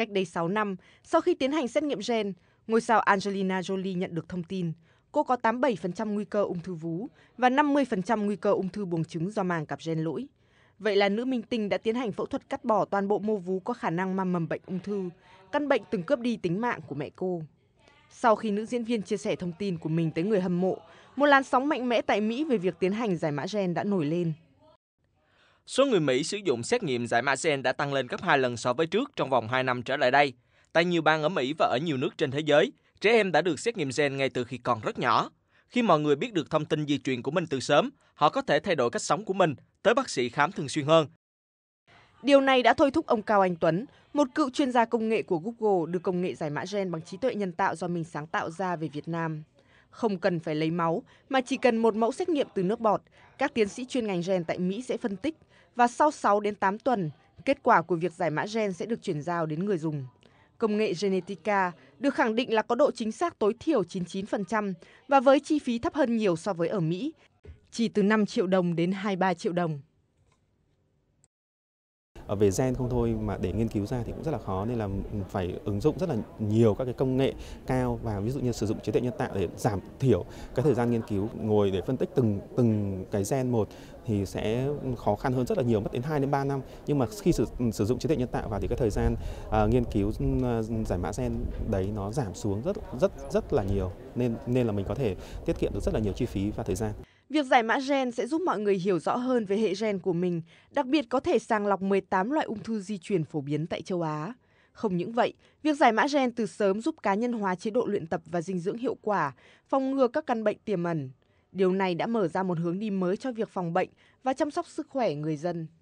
Cách đây 6 năm, sau khi tiến hành xét nghiệm gen, ngôi sao Angelina Jolie nhận được thông tin cô có 87% nguy cơ ung thư vú và 50% nguy cơ ung thư buồng trứng do màng cặp gen lỗi. Vậy là nữ minh tinh đã tiến hành phẫu thuật cắt bỏ toàn bộ mô vú có khả năng mang mầm bệnh ung thư, căn bệnh từng cướp đi tính mạng của mẹ cô. Sau khi nữ diễn viên chia sẻ thông tin của mình tới người hâm mộ, một làn sóng mạnh mẽ tại Mỹ về việc tiến hành giải mã gen đã nổi lên. Số người Mỹ sử dụng xét nghiệm giải mã gen đã tăng lên gấp 2 lần so với trước trong vòng 2 năm trở lại đây. Tại nhiều bang ở Mỹ và ở nhiều nước trên thế giới, trẻ em đã được xét nghiệm gen ngay từ khi còn rất nhỏ. Khi mọi người biết được thông tin di truyền của mình từ sớm, họ có thể thay đổi cách sống của mình, tới bác sĩ khám thường xuyên hơn. Điều này đã thôi thúc ông Cao Anh Tuấn, một cựu chuyên gia công nghệ của Google, đưa công nghệ giải mã gen bằng trí tuệ nhân tạo do mình sáng tạo ra về Việt Nam không cần phải lấy máu mà chỉ cần một mẫu xét nghiệm từ nước bọt, các tiến sĩ chuyên ngành gen tại Mỹ sẽ phân tích và sau 6 đến 8 tuần, kết quả của việc giải mã gen sẽ được chuyển giao đến người dùng. Công nghệ Genetica được khẳng định là có độ chính xác tối thiểu 99% và với chi phí thấp hơn nhiều so với ở Mỹ, chỉ từ 5 triệu đồng đến 23 triệu đồng. Ờ, về gen không thôi mà để nghiên cứu ra thì cũng rất là khó nên là phải ứng dụng rất là nhiều các cái công nghệ cao và ví dụ như sử dụng trí tuệ nhân tạo để giảm thiểu cái thời gian nghiên cứu ngồi để phân tích từng từng cái gen một thì sẽ khó khăn hơn rất là nhiều mất đến 2 đến 3 năm nhưng mà khi sử, ừ, sử dụng trí tuệ nhân tạo vào thì cái thời gian uh, nghiên cứu uh, giải mã gen đấy nó giảm xuống rất rất rất là nhiều nên nên là mình có thể tiết kiệm được rất là nhiều chi phí và thời gian Việc giải mã gen sẽ giúp mọi người hiểu rõ hơn về hệ gen của mình, đặc biệt có thể sàng lọc 18 loại ung thư di truyền phổ biến tại châu Á. Không những vậy, việc giải mã gen từ sớm giúp cá nhân hóa chế độ luyện tập và dinh dưỡng hiệu quả, phòng ngừa các căn bệnh tiềm ẩn. Điều này đã mở ra một hướng đi mới cho việc phòng bệnh và chăm sóc sức khỏe người dân.